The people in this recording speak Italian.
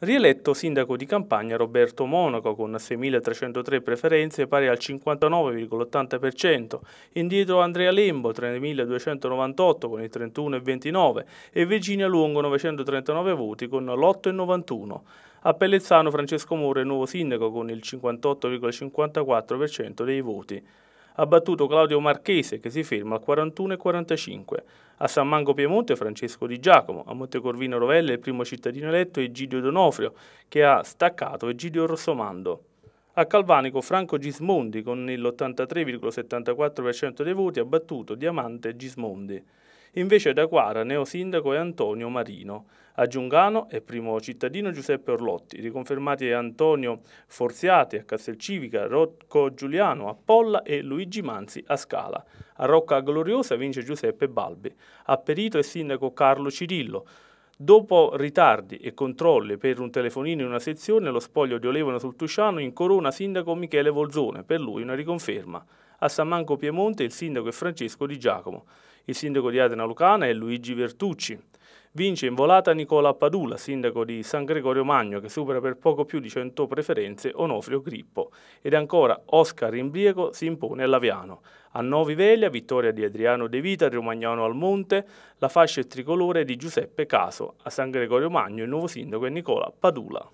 Rieletto sindaco di campagna Roberto Monaco con 6.303 preferenze pari al 59,80%, indietro Andrea Lembo 3.298 con il 31,29 e Virginia Lungo 939 voti con l'8,91%. A Pellezzano Francesco More, nuovo sindaco, con il 58,54% dei voti ha battuto Claudio Marchese che si ferma al 41,45. A San Mango Piemonte Francesco Di Giacomo, a Montecorvino Rovella il primo cittadino eletto è Egidio Donofrio che ha staccato Egidio Rossomando. A Calvanico Franco Gismondi con l'83,74% dei voti ha battuto Diamante Gismondi. Invece da Quara neosindaco è Antonio Marino. A Giungano è primo cittadino Giuseppe Orlotti, riconfermati Antonio Forziati a Castelcivica, Rocco Giuliano a Polla e Luigi Manzi a Scala. A Rocca Gloriosa vince Giuseppe Balbi. A Perito è sindaco Carlo Cirillo. Dopo ritardi e controlli per un telefonino in una sezione, lo spoglio di Olevano sul Tusciano incorona sindaco Michele Volzone, per lui una riconferma. A San Manco Piemonte il sindaco è Francesco Di Giacomo il sindaco di Adena Lucana è Luigi Vertucci. Vince in volata Nicola Padula, sindaco di San Gregorio Magno, che supera per poco più di 100 preferenze Onofrio Grippo. Ed ancora Oscar Rimbriego si impone a Laviano. A Novi Veglia, vittoria di Adriano De Vita, Romagnano al Monte, la fascia tricolore di Giuseppe Caso. A San Gregorio Magno il nuovo sindaco è Nicola Padula.